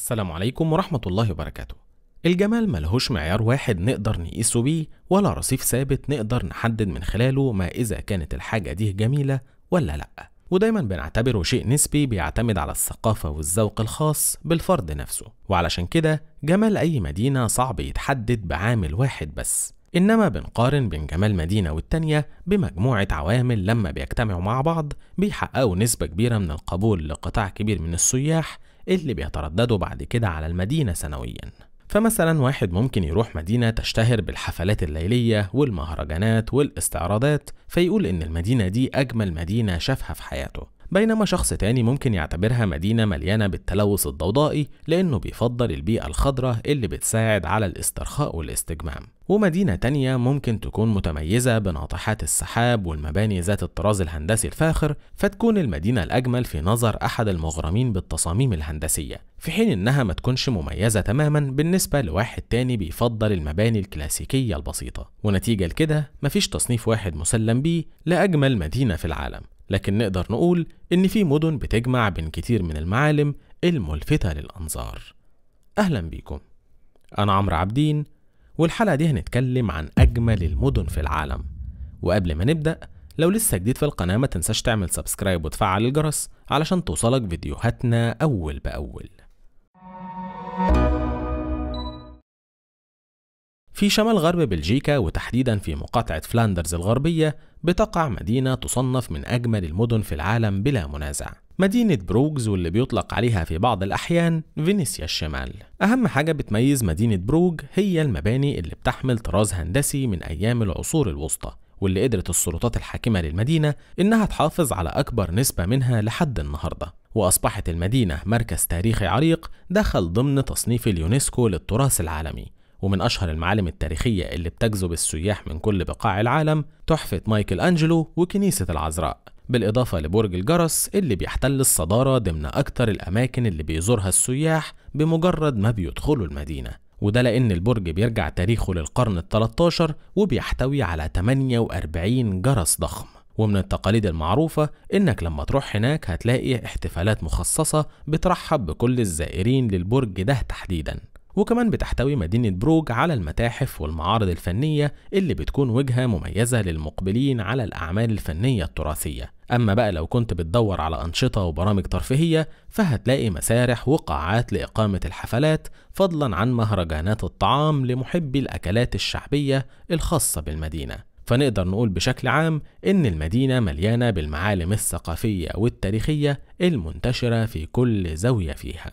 السلام عليكم ورحمة الله وبركاته الجمال ملهوش معيار واحد نقدر نقيسه بيه ولا رصيف ثابت نقدر نحدد من خلاله ما إذا كانت الحاجة دي جميلة ولا لأ ودايما بنعتبره شيء نسبي بيعتمد على الثقافة والذوق الخاص بالفرد نفسه وعلشان كده جمال أي مدينة صعب يتحدد بعامل واحد بس إنما بنقارن بين جمال مدينة والتانية بمجموعة عوامل لما بيجتمعوا مع بعض بيحققوا نسبة كبيرة من القبول لقطاع كبير من السياح اللي بيترددوا بعد كده على المدينة سنويا فمثلا واحد ممكن يروح مدينة تشتهر بالحفلات الليلية والمهرجانات والاستعراضات فيقول إن المدينة دي أجمل مدينة شافها في حياته بينما شخص تاني ممكن يعتبرها مدينة مليانة بالتلوث الضوضائي لأنه بيفضل البيئة الخضراء اللي بتساعد على الاسترخاء والاستجمام ومدينة تانية ممكن تكون متميزة بناطحات السحاب والمباني ذات الطراز الهندسي الفاخر فتكون المدينة الأجمل في نظر أحد المغرمين بالتصاميم الهندسية في حين إنها ما تكونش مميزة تماما بالنسبة لواحد تاني بيفضل المباني الكلاسيكية البسيطة ونتيجة لكده مفيش تصنيف واحد مسلم بيه لأجمل مدينة في العالم لكن نقدر نقول إن في مدن بتجمع بين كتير من المعالم الملفتة للأنظار أهلا بيكم أنا عمرو عابدين والحلقة دي هنتكلم عن أجمل المدن في العالم وقبل ما نبدأ لو لسه جديد في القناة ما تنساش تعمل سبسكرايب وتفعل الجرس علشان توصلك فيديوهاتنا أول بأول في شمال غرب بلجيكا وتحديدا في مقاطعة فلاندرز الغربية بتقع مدينة تصنف من أجمل المدن في العالم بلا منازع مدينة بروجز واللي بيطلق عليها في بعض الأحيان فينيسيا الشمال أهم حاجة بتميز مدينة بروج هي المباني اللي بتحمل طراز هندسي من أيام العصور الوسطى واللي قدرت السلطات الحاكمة للمدينة إنها تحافظ على أكبر نسبة منها لحد النهاردة وأصبحت المدينة مركز تاريخي عريق دخل ضمن تصنيف اليونسكو للتراث العالمي ومن أشهر المعالم التاريخية اللي بتجذب السياح من كل بقاع العالم تحفة مايكل أنجلو وكنيسة العذراء بالإضافة لبرج الجرس اللي بيحتل الصدارة ضمن أكتر الأماكن اللي بيزورها السياح بمجرد ما بيدخلوا المدينة وده لأن البرج بيرجع تاريخه للقرن ال 13 وبيحتوي على 48 جرس ضخم ومن التقاليد المعروفة إنك لما تروح هناك هتلاقي احتفالات مخصصة بترحب بكل الزائرين للبرج ده تحديداً وكمان بتحتوي مدينة بروج على المتاحف والمعارض الفنية اللي بتكون وجهة مميزة للمقبلين على الأعمال الفنية التراثية أما بقى لو كنت بتدور على أنشطة وبرامج ترفيهية فهتلاقي مسارح وقاعات لإقامة الحفلات فضلا عن مهرجانات الطعام لمحبي الأكلات الشعبية الخاصة بالمدينة فنقدر نقول بشكل عام إن المدينة مليانة بالمعالم الثقافية والتاريخية المنتشرة في كل زاوية فيها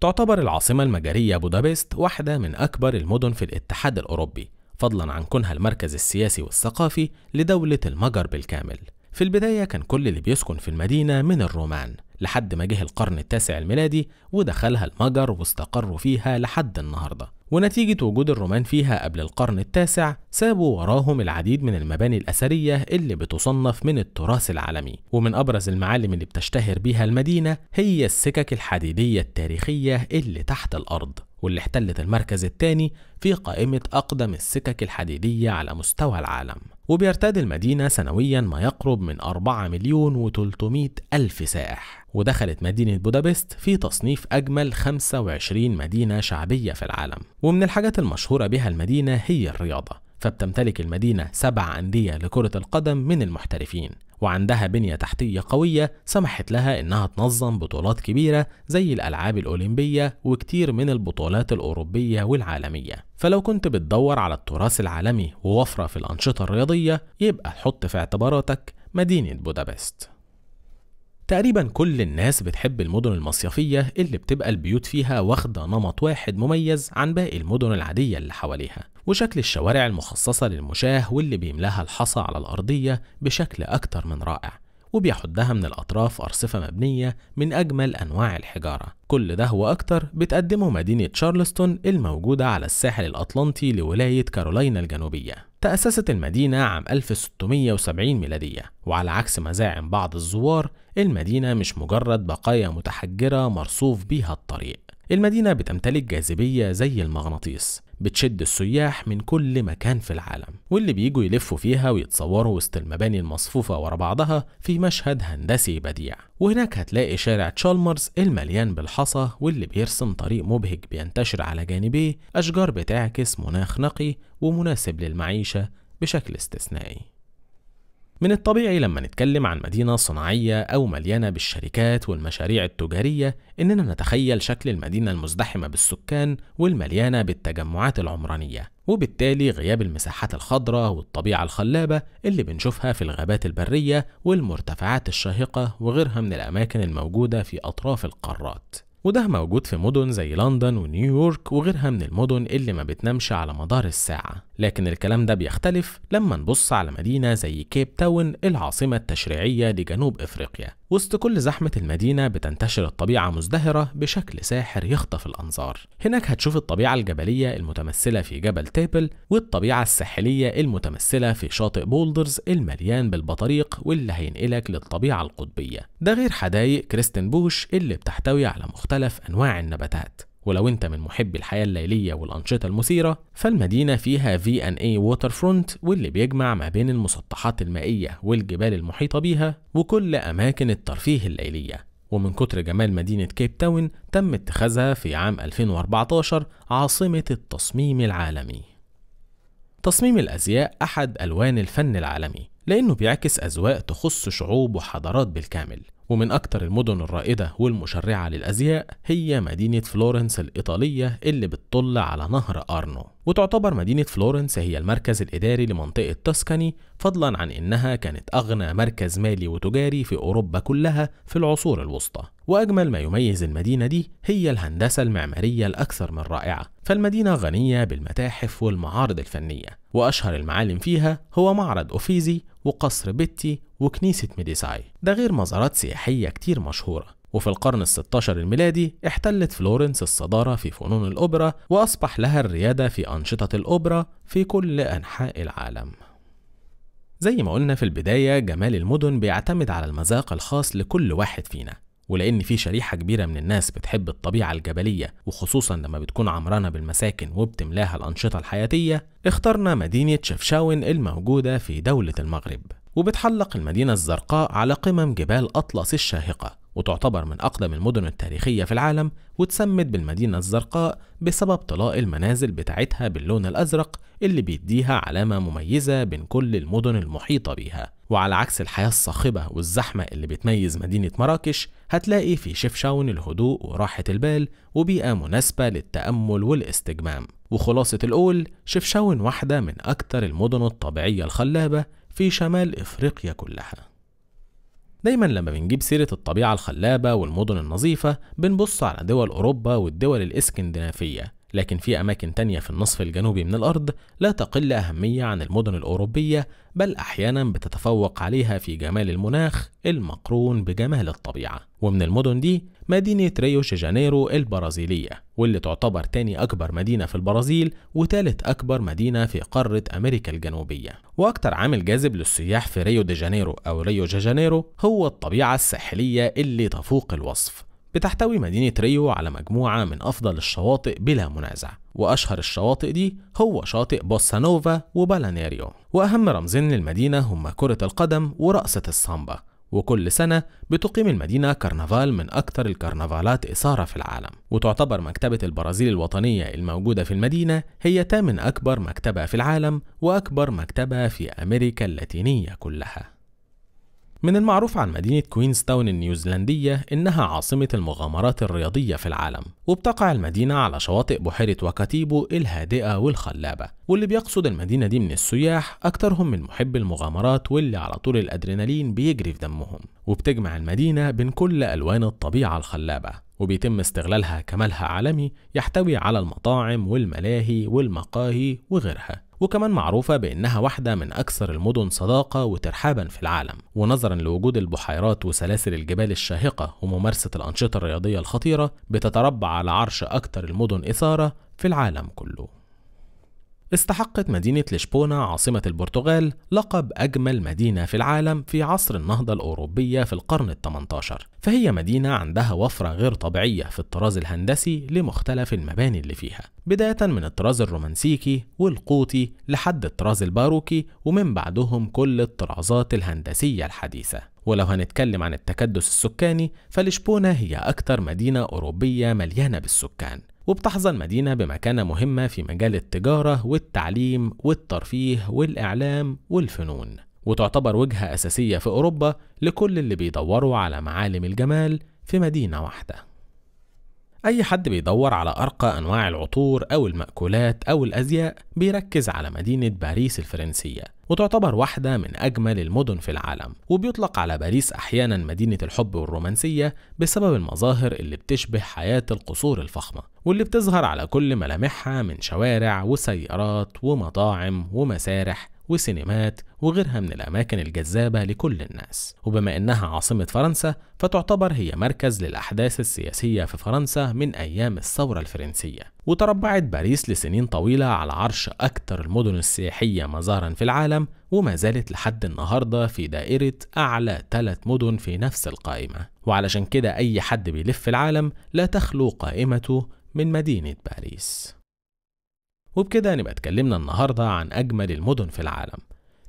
تعتبر العاصمة المجرية بودابست واحدة من أكبر المدن في الاتحاد الأوروبي فضلا عن كونها المركز السياسي والثقافي لدولة المجر بالكامل في البداية كان كل اللي بيسكن في المدينة من الرومان لحد ما جه القرن التاسع الميلادي ودخلها المجر واستقروا فيها لحد النهارده ونتيجة وجود الرومان فيها قبل القرن التاسع سابوا وراهم العديد من المباني الأثرية اللي بتصنف من التراث العالمي ومن أبرز المعالم اللي بتشتهر بيها المدينة هي السكك الحديدية التاريخية اللي تحت الأرض واللي احتلت المركز الثاني في قائمة أقدم السكك الحديدية على مستوى العالم وبيرتدي المدينة سنويا ما يقرب من 4 مليون و300 ألف سائح ودخلت مدينة بودابست في تصنيف أجمل 25 مدينة شعبية في العالم ومن الحاجات المشهورة بها المدينة هي الرياضة فبتمتلك المدينة سبع أندية لكرة القدم من المحترفين وعندها بنية تحتية قوية سمحت لها إنها تنظم بطولات كبيرة زي الألعاب الأولمبية وكتير من البطولات الأوروبية والعالمية فلو كنت بتدور على التراث العالمي ووفرة في الأنشطة الرياضية يبقى حط في اعتباراتك مدينة بودابست تقريبا كل الناس بتحب المدن المصيفية اللي بتبقى البيوت فيها واخدة نمط واحد مميز عن باقي المدن العادية اللي حواليها وشكل الشوارع المخصصة للمشاه واللي بيملاها الحصى على الأرضية بشكل أكتر من رائع وبيحدها من الأطراف أرصفة مبنية من أجمل أنواع الحجارة كل ده وأكتر بتقدمه مدينة شارلستون الموجودة على الساحل الأطلنطي لولاية كارولينا الجنوبية تأسست المدينة عام 1670 ميلادية وعلى عكس مزاعم بعض الزوار المدينة مش مجرد بقايا متحجرة مرصوف بيها الطريق المدينة بتمتلك جاذبية زي المغناطيس بتشد السياح من كل مكان في العالم واللي بيجوا يلفوا فيها ويتصوروا وسط المباني المصفوفة ورا بعضها في مشهد هندسي بديع وهناك هتلاقي شارع تشالمرز المليان بالحصى واللي بيرسم طريق مبهج بينتشر على جانبيه أشجار بتعكس مناخ نقي ومناسب للمعيشة بشكل استثنائي من الطبيعي لما نتكلم عن مدينة صناعية أو مليانة بالشركات والمشاريع التجارية إننا نتخيل شكل المدينة المزدحمة بالسكان والمليانة بالتجمعات العمرانية وبالتالي غياب المساحات الخضراء والطبيعة الخلابة اللي بنشوفها في الغابات البرية والمرتفعات الشاهقة وغيرها من الأماكن الموجودة في أطراف القارات وده موجود في مدن زي لندن ونيويورك وغيرها من المدن اللي ما بتنامش على مدار الساعة لكن الكلام ده بيختلف لما نبص على مدينة زي كيب تاون العاصمة التشريعية لجنوب إفريقيا وسط كل زحمة المدينة بتنتشر الطبيعة مزدهرة بشكل ساحر يخطف الأنظار هناك هتشوف الطبيعة الجبلية المتمثلة في جبل تيبل والطبيعة الساحلية المتمثلة في شاطئ بولدرز المليان بالبطاريق واللي هينقلك للطبيعة القطبية ده غير حدائق كريستن بوش اللي بتحتوي على مختلف أنواع النباتات ولو انت من محبي الحياة الليلية والأنشطة المثيرة فالمدينة فيها في ان اي ووتر فرونت واللي بيجمع ما بين المسطحات المائية والجبال المحيطة بيها وكل أماكن الترفيه الليلية ومن كتر جمال مدينة كيب تاون تم اتخاذها في عام 2014 عاصمة التصميم العالمي تصميم الأزياء أحد ألوان الفن العالمي لأنه بيعكس أذواق تخص شعوب وحضارات بالكامل ومن أكتر المدن الرائدة والمشرعة للأزياء هي مدينة فلورنس الإيطالية اللي بتطل على نهر أرنو وتعتبر مدينة فلورنس هي المركز الإداري لمنطقة توسكاني فضلا عن إنها كانت أغنى مركز مالي وتجاري في أوروبا كلها في العصور الوسطى وأجمل ما يميز المدينة دي هي الهندسة المعمارية الأكثر من رائعة فالمدينة غنية بالمتاحف والمعارض الفنية وأشهر المعالم فيها هو معرض أوفيزي وقصر بيتي وكنيسة ميديساي ده غير مزارات سياحية كتير مشهورة وفي القرن ال16 الميلادي احتلت فلورنس الصدارة في فنون الأوبرا وأصبح لها الريادة في أنشطة الأوبرا في كل أنحاء العالم زي ما قلنا في البداية جمال المدن بيعتمد على المذاق الخاص لكل واحد فينا ولأن في شريحة كبيرة من الناس بتحب الطبيعة الجبلية وخصوصا لما بتكون عمرانة بالمساكن وبتملاها الأنشطة الحياتية اخترنا مدينة شفشاون الموجودة في دولة المغرب وبتحلق المدينة الزرقاء على قمم جبال أطلس الشاهقة وتعتبر من أقدم المدن التاريخية في العالم وتسمت بالمدينة الزرقاء بسبب طلاء المنازل بتاعتها باللون الأزرق اللي بيديها علامة مميزة بين كل المدن المحيطة بيها وعلى عكس الحياة الصاخبة والزحمة اللي بتميز مدينة مراكش هتلاقي في شفشاون الهدوء وراحة البال وبيئة مناسبة للتأمل والاستجمام وخلاصة الأول شفشاون واحدة من أكثر المدن الطبيعية الخلابة في شمال إفريقيا كلها دايما لما بنجيب سيرة الطبيعة الخلابة والمدن النظيفة بنبص على دول أوروبا والدول الإسكندنافية لكن في أماكن تانية في النصف الجنوبي من الأرض لا تقل أهمية عن المدن الأوروبية بل أحيانا بتتفوق عليها في جمال المناخ المقرون بجمال الطبيعة ومن المدن دي مدينة ريو جانيرو البرازيلية واللي تعتبر تاني أكبر مدينة في البرازيل وتالت أكبر مدينة في قارة أمريكا الجنوبية وأكتر عامل جاذب للسياح في ريو دي جانيرو أو ريو جانيرو هو الطبيعة الساحلية اللي تفوق الوصف بتحتوي مدينة ريو على مجموعة من أفضل الشواطئ بلا منازع وأشهر الشواطئ دي هو شاطئ بوسانوفا وبالانيريو وأهم رمزين للمدينة هما كرة القدم ورقصة السامبا وكل سنة بتقيم المدينة كرنفال من أكثر الكرنفالات إثارة في العالم وتعتبر مكتبة البرازيل الوطنية الموجودة في المدينة هي تامن أكبر مكتبة في العالم وأكبر مكتبة في أمريكا اللاتينية كلها من المعروف عن مدينة كوينستاون النيوزيلندية إنها عاصمة المغامرات الرياضية في العالم، وبتقع المدينة على شواطئ بحيرة واكاتيبو الهادئة والخلابة، واللي بيقصد المدينة دي من السياح أكثرهم من محبي المغامرات واللي على طول الأدرينالين بيجري في دمهم، وبتجمع المدينة بين كل ألوان الطبيعة الخلابة، وبيتم استغلالها كمالها عالمي يحتوي على المطاعم والملاهي والمقاهي وغيرها. وكمان معروفة بأنها واحدة من أكثر المدن صداقة وترحابا في العالم ونظرا لوجود البحيرات وسلاسل الجبال الشاهقة وممارسة الأنشطة الرياضية الخطيرة بتتربع على عرش أكثر المدن إثارة في العالم كله استحقت مدينة لشبونة عاصمة البرتغال لقب أجمل مدينة في العالم في عصر النهضة الأوروبية في القرن ال18 فهي مدينة عندها وفرة غير طبيعية في الطراز الهندسي لمختلف المباني اللي فيها بداية من الطراز الرومانسيكي والقوطي لحد الطراز الباروكي ومن بعدهم كل الطرازات الهندسية الحديثة ولو هنتكلم عن التكدس السكاني فلشبونة هي أكثر مدينة أوروبية مليانة بالسكان وبتحظى المدينة بمكانة مهمة في مجال التجارة والتعليم والترفيه والإعلام والفنون وتعتبر وجهة أساسية في أوروبا لكل اللي بيدوروا على معالم الجمال في مدينة واحدة أي حد بيدور على أرقى أنواع العطور أو المأكولات أو الأزياء بيركز على مدينة باريس الفرنسية وتعتبر واحدة من أجمل المدن في العالم وبيطلق على باريس أحيانا مدينة الحب والرومانسية بسبب المظاهر اللي بتشبه حياة القصور الفخمة واللي بتظهر على كل ملامحها من شوارع وسيارات ومطاعم ومسارح وسينمات وغيرها من الأماكن الجذابة لكل الناس وبما إنها عاصمة فرنسا فتعتبر هي مركز للأحداث السياسية في فرنسا من أيام الثورة الفرنسية وتربعت باريس لسنين طويلة على عرش أكثر المدن السياحية مزارا في العالم وما زالت لحد النهاردة في دائرة أعلى ثلاث مدن في نفس القائمة وعلشان كده أي حد بيلف العالم لا تخلو قائمته من مدينة باريس وبكده نبقى اتكلمنا النهارده عن أجمل المدن في العالم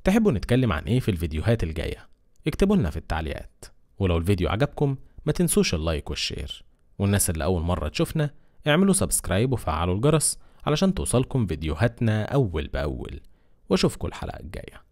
تحبوا نتكلم عن إيه في الفيديوهات الجاية اكتبوا لنا في التعليقات ولو الفيديو عجبكم ما تنسوش اللايك والشير والناس اللي أول مرة تشوفنا اعملوا سبسكرايب وفعلوا الجرس علشان توصلكم فيديوهاتنا أول بأول واشوفكم الحلقة الجايه